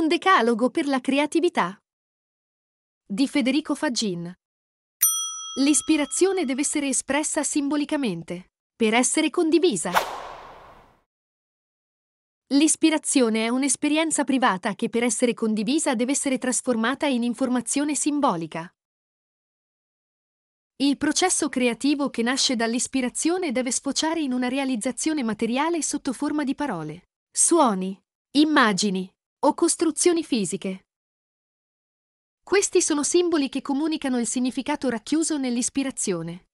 Un decalogo per la creatività di Federico Faggin. L'ispirazione deve essere espressa simbolicamente, per essere condivisa. L'ispirazione è un'esperienza privata che per essere condivisa deve essere trasformata in informazione simbolica. Il processo creativo che nasce dall'ispirazione deve sfociare in una realizzazione materiale sotto forma di parole, suoni, immagini, o costruzioni fisiche. Questi sono simboli che comunicano il significato racchiuso nell'ispirazione.